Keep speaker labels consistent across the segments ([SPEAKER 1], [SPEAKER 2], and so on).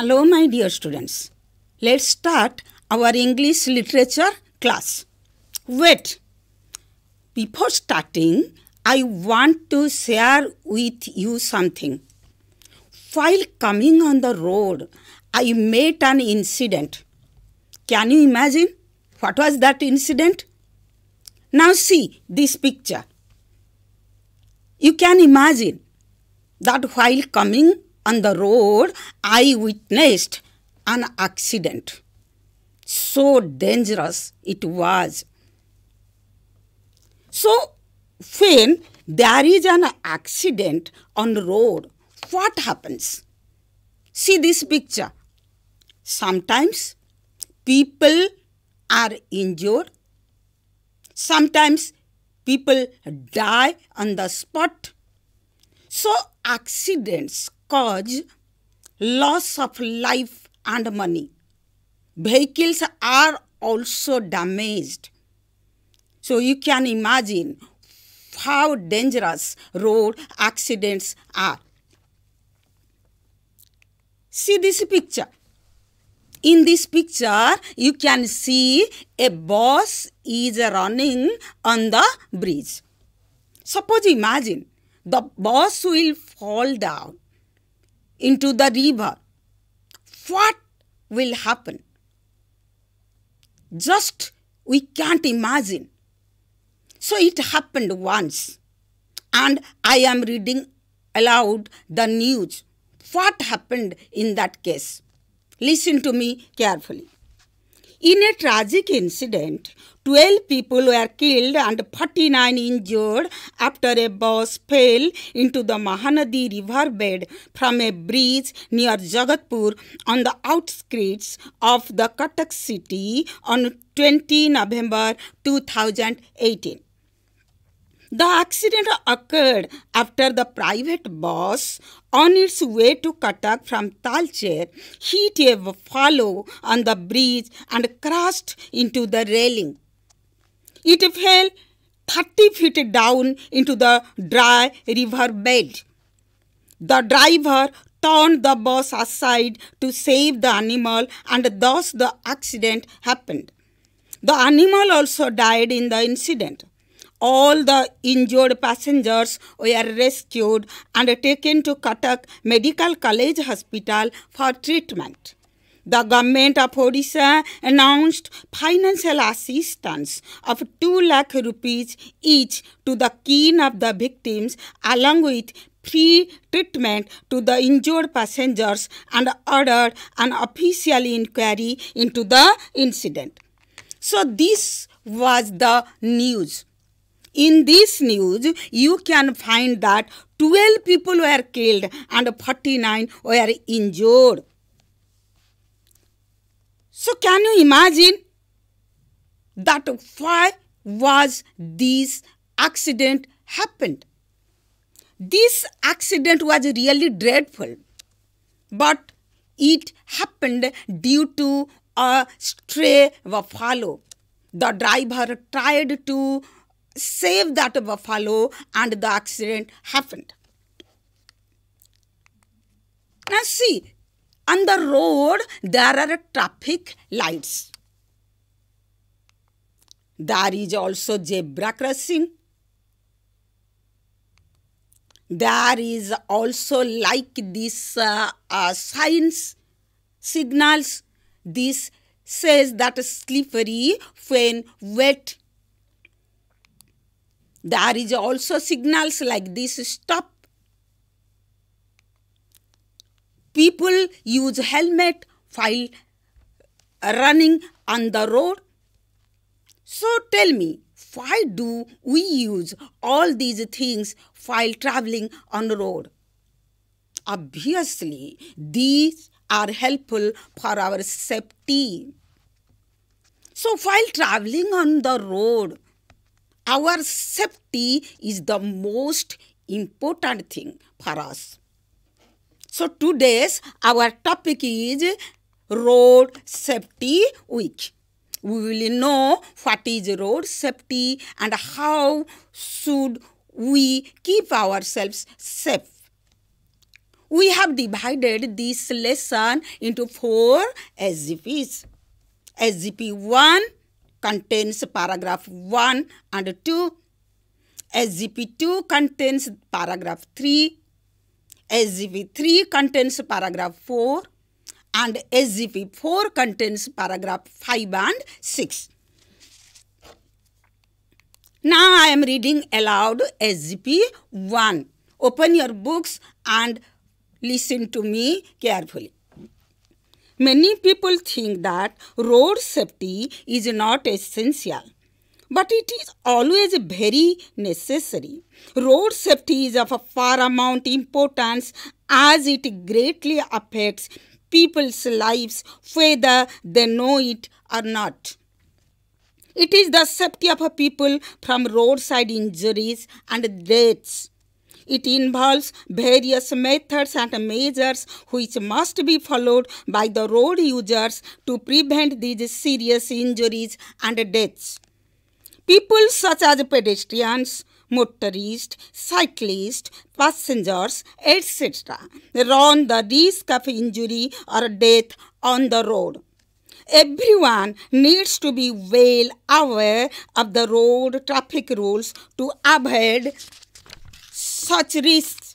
[SPEAKER 1] Hello, my dear students. Let's start our English literature class. Wait, before starting, I want to share with you something. While coming on the road, I met an incident. Can you imagine? What was that incident? Now see this picture. You can imagine that while coming on the road, I witnessed an accident. So dangerous it was. So, when there is an accident on the road, what happens? See this picture. Sometimes people are injured. Sometimes people die on the spot. So accidents cause loss of life and money. Vehicles are also damaged. So you can imagine how dangerous road accidents are. See this picture. In this picture, you can see a bus is running on the bridge. Suppose imagine the bus will fall down into the river, what will happen? Just we can't imagine. So it happened once. And I am reading aloud the news. What happened in that case? Listen to me carefully. In a tragic incident, 12 people were killed and 49 injured after a bus fell into the Mahanadi riverbed from a bridge near Jagatpur on the outskirts of the Katak city on 20 November 2018. The accident occurred after the private bus on its way to Katak from Talcher hit a fallow on the bridge and crashed into the railing. It fell 30 feet down into the dry river bed. The driver turned the bus aside to save the animal and thus the accident happened. The animal also died in the incident. All the injured passengers were rescued and taken to Katak Medical College Hospital for treatment. The government of Odisha announced financial assistance of 2 lakh rupees each to the kin of the victims along with free treatment to the injured passengers and ordered an official inquiry into the incident. So this was the news. In this news, you can find that 12 people were killed and 49 were injured. So can you imagine that why was this accident happened? This accident was really dreadful, but it happened due to a stray buffalo. The driver tried to save that buffalo and the accident happened. Now see, on the road there are traffic lights. There is also zebra crossing. There is also like this uh, uh, signs, signals. This says that slippery when wet. There is also signals like this stop. people use helmet while running on the road. So tell me, why do we use all these things while traveling on the road? Obviously, these are helpful for our safety. So while traveling on the road, our safety is the most important thing for us. So today's our topic is road safety week. We will know what is road safety and how should we keep ourselves safe. We have divided this lesson into four SGPs. SGP 1 contains paragraph 1 and 2. SGP 2 contains paragraph 3. SGP 3 contains paragraph 4 and SGP 4 contains paragraph 5 and 6. Now I am reading aloud SGP 1. Open your books and listen to me carefully. Many people think that road safety is not essential but it is always very necessary. Road safety is of paramount importance as it greatly affects people's lives whether they know it or not. It is the safety of people from roadside injuries and deaths. It involves various methods and measures which must be followed by the road users to prevent these serious injuries and deaths. People such as pedestrians, motorists, cyclists, passengers, etc. run the risk of injury or death on the road. Everyone needs to be well aware of the road traffic rules to avoid such risks.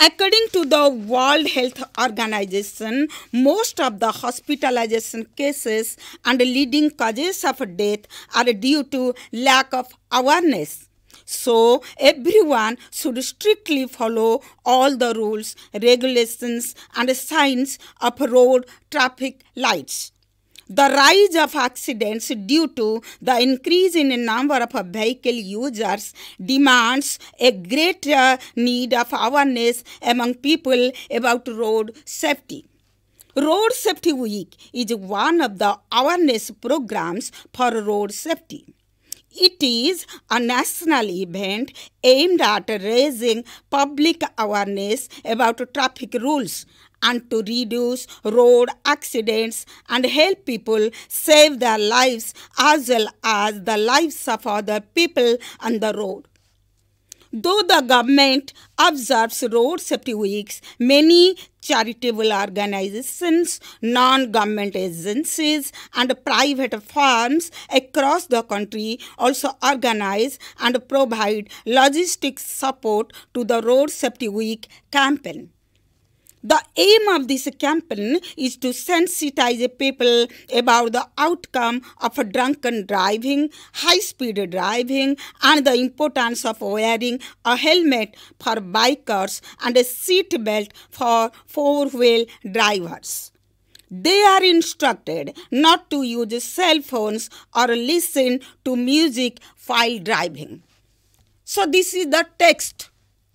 [SPEAKER 1] According to the World Health Organization, most of the hospitalization cases and leading causes of death are due to lack of awareness. So, everyone should strictly follow all the rules, regulations, and signs of road traffic lights. The rise of accidents due to the increase in the number of vehicle users demands a greater need of awareness among people about road safety. Road Safety Week is one of the awareness programs for road safety. It is a national event aimed at raising public awareness about traffic rules and to reduce road accidents and help people save their lives as well as the lives of other people on the road. Though the government observes Road Safety Weeks, many charitable organizations, non-government agencies and private firms across the country also organize and provide logistic support to the Road Safety Week campaign. The aim of this campaign is to sensitize people about the outcome of drunken driving, high-speed driving, and the importance of wearing a helmet for bikers and a seat belt for four-wheel drivers. They are instructed not to use cell phones or listen to music while driving. So this is the text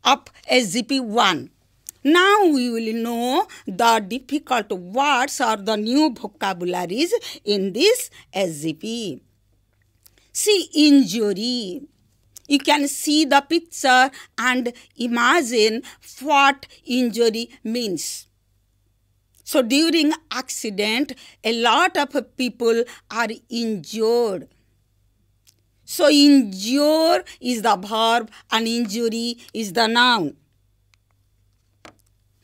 [SPEAKER 1] of SGP 1. Now we will know the difficult words or the new vocabularies in this SGP. See injury. You can see the picture and imagine what injury means. So during accident, a lot of people are injured. So injure is the verb and injury is the noun.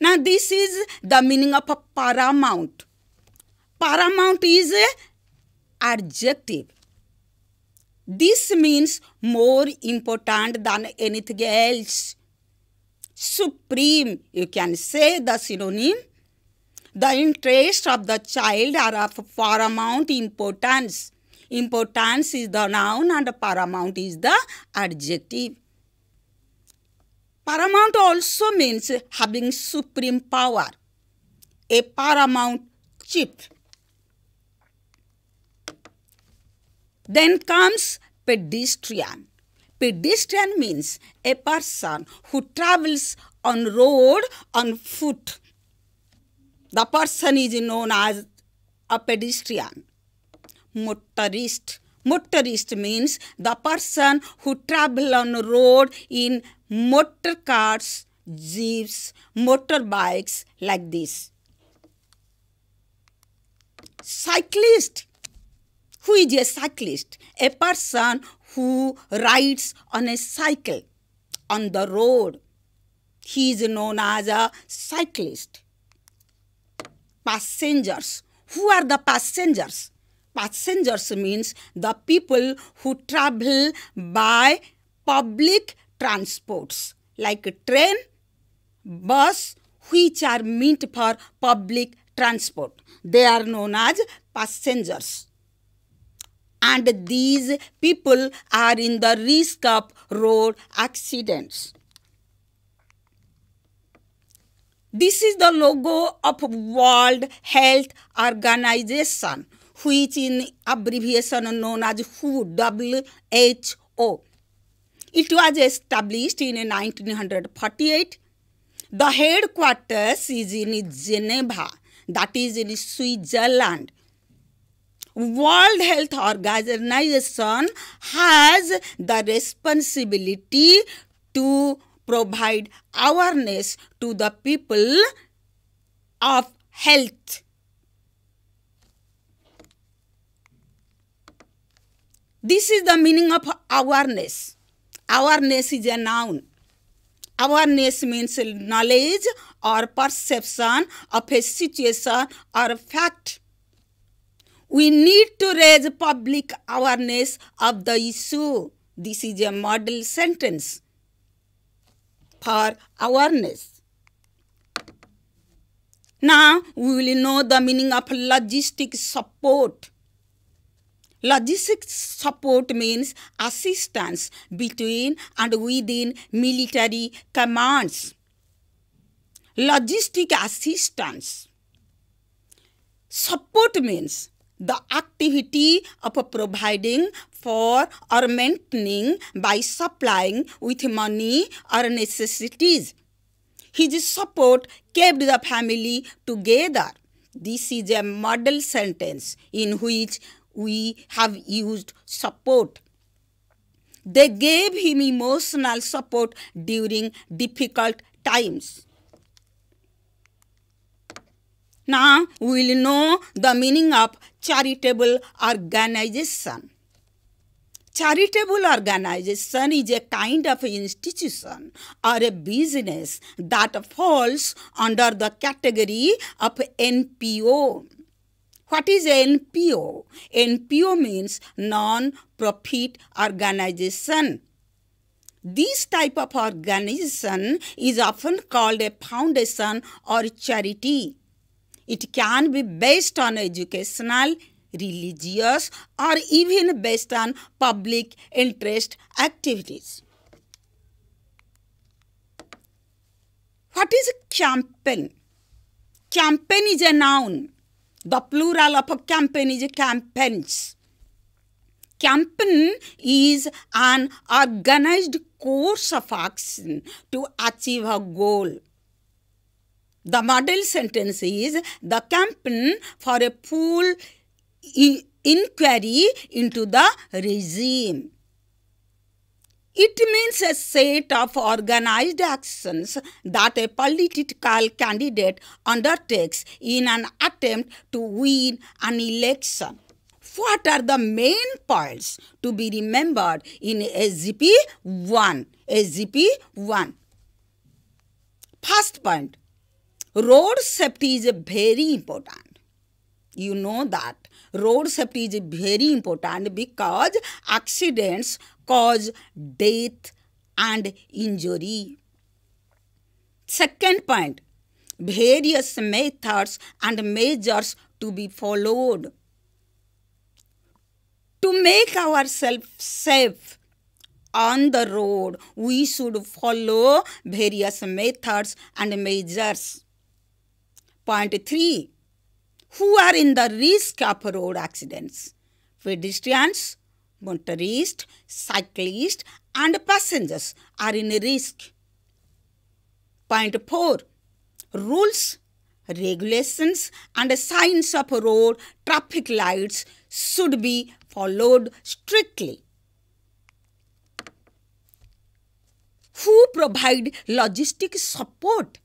[SPEAKER 1] Now this is the meaning of paramount. Paramount is an adjective. This means more important than anything else. Supreme, you can say the synonym. The interests of the child are of paramount importance. Importance is the noun and paramount is the adjective. Paramount also means having supreme power, a paramount chief. Then comes pedestrian. Pedestrian means a person who travels on road on foot. The person is known as a pedestrian. Motorist Motorist means the person who travel on road in motor cars, jeeps, motorbikes like this. Cyclist. Who is a cyclist? A person who rides on a cycle on the road. He is known as a cyclist. Passengers. Who are the passengers? passengers means the people who travel by public transports like train, bus, which are meant for public transport. They are known as passengers. And these people are in the risk of road accidents. This is the logo of World Health Organization which in abbreviation known as WHO, WHO. It was established in 1948. The headquarters is in Geneva, that is in Switzerland. World Health Organization has the responsibility to provide awareness to the people of health. This is the meaning of awareness. Awareness is a noun. Awareness means knowledge or perception of a situation or fact. We need to raise public awareness of the issue. This is a model sentence for awareness. Now we will know the meaning of logistic support. Logistics support means assistance between and within military commands. Logistic assistance. Support means the activity of providing for or maintaining by supplying with money or necessities. His support kept the family together. This is a model sentence in which we have used support. They gave him emotional support during difficult times. Now we will know the meaning of charitable organization. Charitable organization is a kind of institution or a business that falls under the category of NPO. What is NPO? NPO means non-profit organization. This type of organization is often called a foundation or charity. It can be based on educational, religious, or even based on public interest activities. What is campaign? Campaign is a noun the plural of a campaign is campaigns. Campaign is an organized course of action to achieve a goal. The model sentence is the campaign for a full inquiry into the regime. It means a set of organized actions that a political candidate undertakes in an attempt to win an election. What are the main points to be remembered in SGP 1? SGP 1. First point road safety is very important you know that road safety is very important because accidents cause death and injury second point various methods and measures to be followed to make ourselves safe on the road we should follow various methods and measures point 3 who are in the risk of road accidents. Pedestrians, motorists, cyclists and passengers are in risk. Point 4. Rules, regulations and signs of road traffic lights should be followed strictly. Who provide logistic support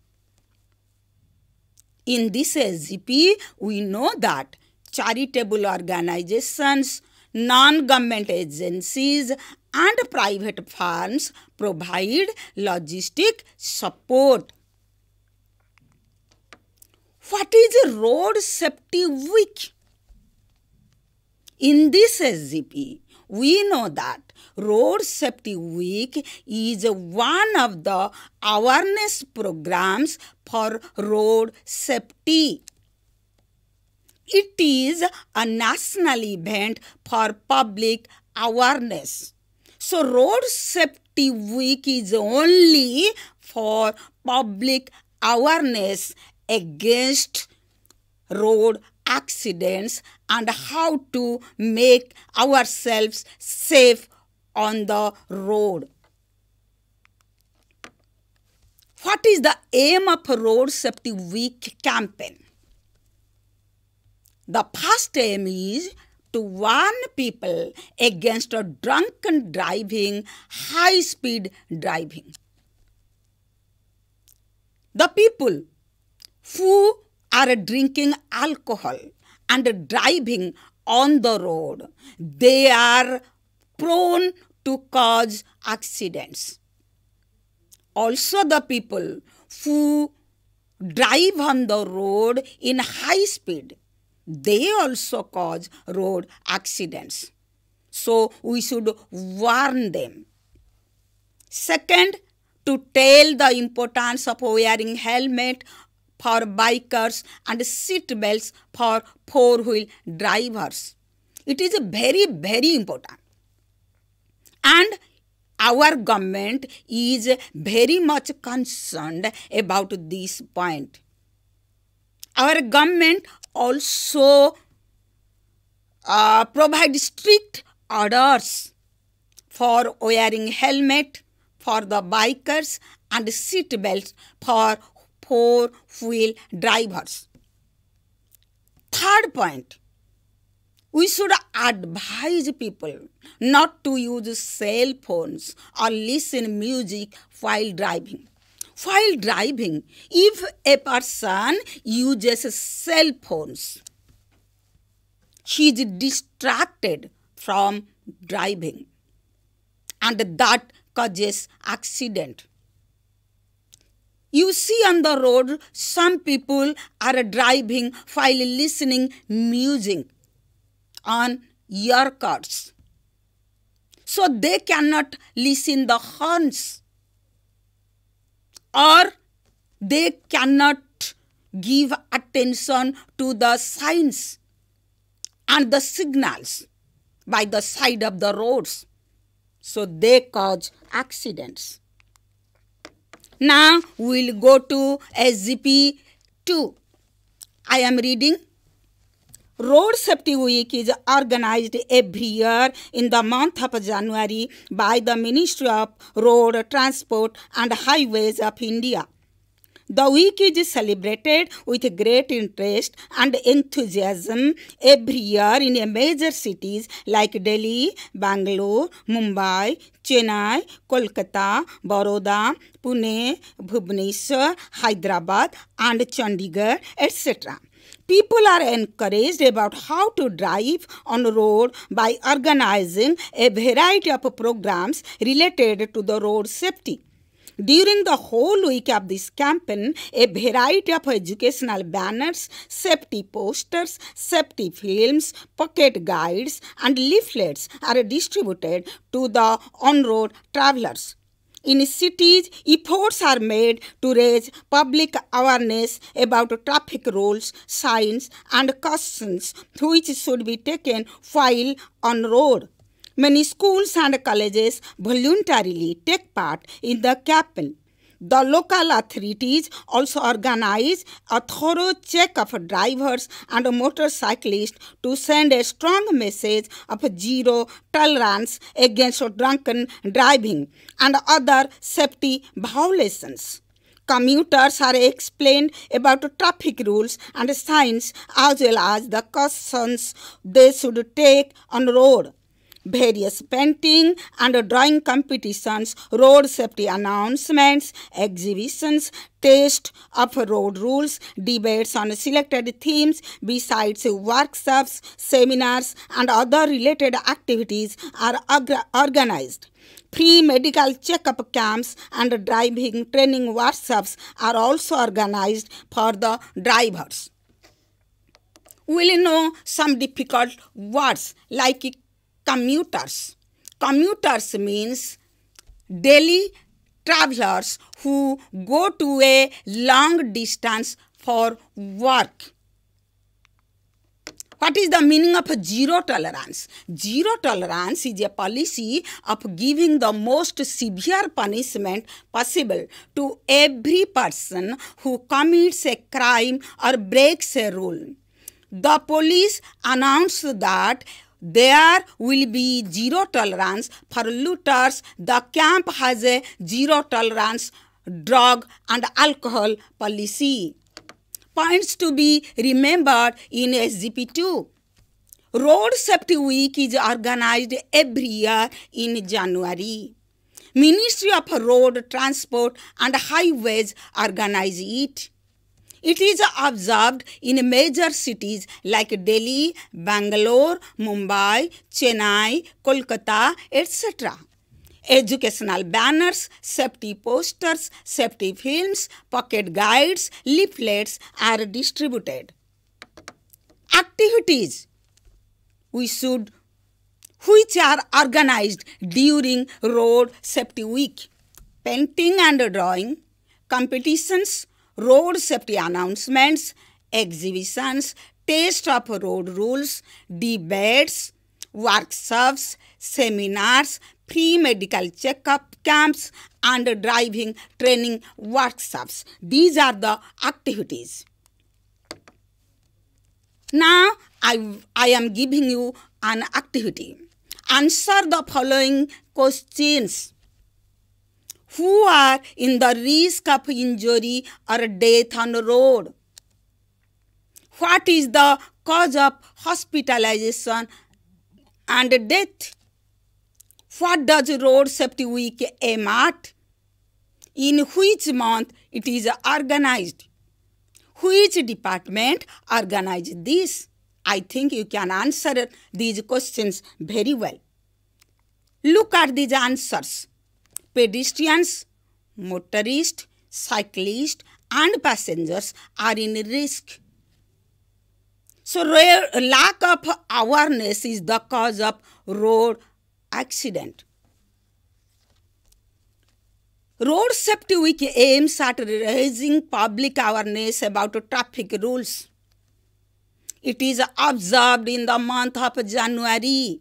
[SPEAKER 1] in this SGP, we know that charitable organizations, non-government agencies and private firms provide logistic support. What is Road Safety Week? In this SGP, we know that Road Safety Week is one of the awareness programs for road safety. It is a national event for public awareness. So, Road Safety Week is only for public awareness against road accidents and how to make ourselves safe on the road. What is the aim of Road Safety Week campaign? The first aim is to warn people against drunken driving, high speed driving. The people who are drinking alcohol and driving on the road, they are prone to cause accidents. Also, the people who drive on the road in high speed, they also cause road accidents. So, we should warn them. Second, to tell the importance of wearing helmet for bikers and seat belts for four wheel drivers. It is very, very important. And our government is very much concerned about this point. Our government also uh, provide strict orders for wearing helmet for the bikers and seat belts for four wheel drivers. Third point, we should advise people not to use cell phones or listen music while driving. While driving, if a person uses cell phones, he is distracted from driving and that causes accident. You see on the road, some people are driving while listening music on earcuts. So they cannot listen the horns or they cannot give attention to the signs and the signals by the side of the roads. So they cause accidents. Now we will go to SGP 2. I am reading. Road Safety Week is organized every year in the month of January by the Ministry of Road Transport and Highways of India. The week is celebrated with great interest and enthusiasm every year in major cities like Delhi, Bangalore, Mumbai, Chennai, Kolkata, Baroda, Pune, Bhubaneswar, Hyderabad and Chandigarh, etc. People are encouraged about how to drive on road by organizing a variety of programs related to the road safety. During the whole week of this campaign, a variety of educational banners, safety posters, safety films, pocket guides, and leaflets are distributed to the on-road travelers. In cities, efforts are made to raise public awareness about traffic rules, signs, and cautions which should be taken while on road. Many schools and colleges voluntarily take part in the campaign. The local authorities also organize a thorough check of drivers and motorcyclists to send a strong message of zero tolerance against drunken driving and other safety violations. Commuters are explained about traffic rules and signs as well as the cautions they should take on road various painting and drawing competitions, road safety announcements, exhibitions, test of road rules, debates on selected themes, besides workshops, seminars and other related activities are organized. Free medical checkup camps and driving training workshops are also organized for the drivers. We'll know some difficult words like commuters. Commuters means daily travelers who go to a long distance for work. What is the meaning of zero tolerance? Zero tolerance is a policy of giving the most severe punishment possible to every person who commits a crime or breaks a rule. The police announced that There will be zero tolerance for looters. The camp has a zero tolerance drug and alcohol policy. Points to be remembered in SGP2. Road Safety Week is organized every year in January. Ministry of Road Transport and Highways organize it. It is observed in major cities like Delhi, Bangalore, Mumbai, Chennai, Kolkata, etc. Educational banners, safety posters, safety films, pocket guides, leaflets are distributed. Activities we should which are organized during road safety week. Painting and drawing, competitions, road safety announcements, exhibitions, taste of road rules, debates, workshops, seminars, free medical checkup camps, and driving training workshops. These are the activities. Now, I, I am giving you an activity. Answer the following questions who are in the risk of injury or death on the road. What is the cause of hospitalization and death? What does Road Safety Week aim at? In which month it is organized? Which department organized this? I think you can answer these questions very well. Look at these answers. Pedestrians, motorists, cyclists and passengers are in risk. So lack of awareness is the cause of road accident. Road Safety Week aims at raising public awareness about traffic rules. It is observed in the month of January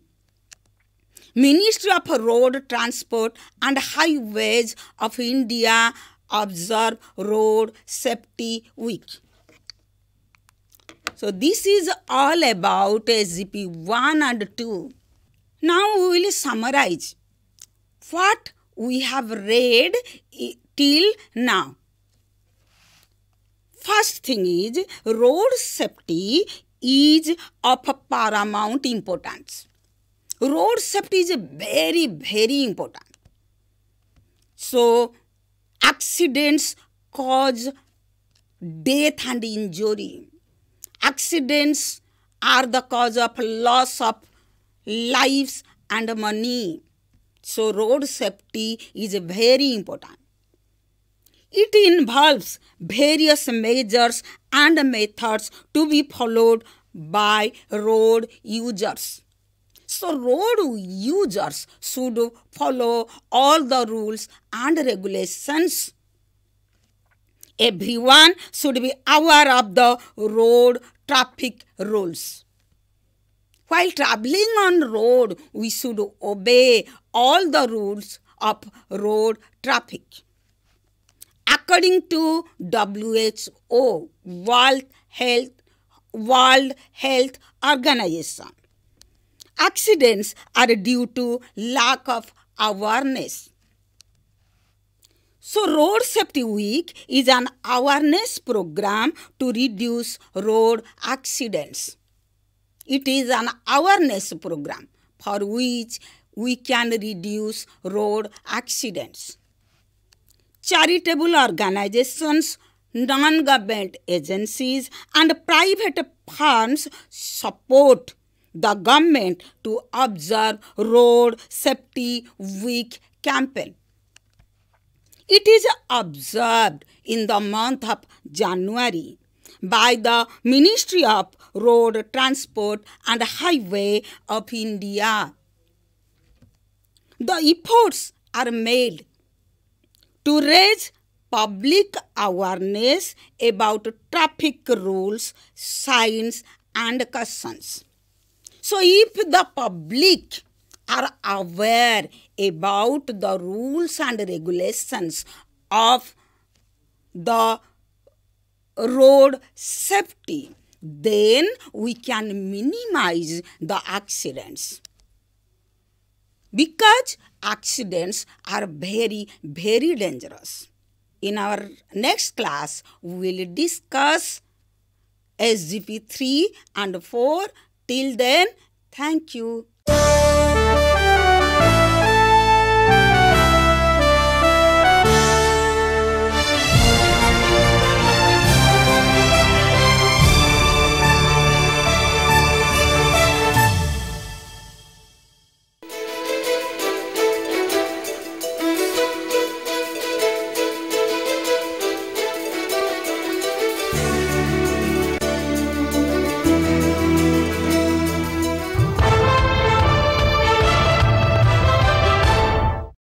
[SPEAKER 1] Ministry of Road Transport and Highways of India observe Road Safety Week. So this is all about SGP 1 and 2. Now we will summarize what we have read till now. First thing is road safety is of paramount importance road safety is very, very important. So, accidents cause death and injury. Accidents are the cause of loss of lives and money. So, road safety is very important. It involves various measures and methods to be followed by road users. So, road users should follow all the rules and regulations. Everyone should be aware of the road traffic rules. While traveling on road, we should obey all the rules of road traffic. According to WHO, World Health, World Health Organization, accidents are due to lack of awareness. So, Road Safety Week is an awareness program to reduce road accidents. It is an awareness program for which we can reduce road accidents. Charitable organizations, non government agencies, and private firms support the government to observe road safety week campaign. It is observed in the month of January by the Ministry of Road Transport and Highway of India. The efforts are made to raise public awareness about traffic rules, signs and customs. So if the public are aware about the rules and regulations of the road safety, then we can minimize the accidents. Because accidents are very, very dangerous. In our next class, we will discuss SGP 3 and 4 Till then, thank you.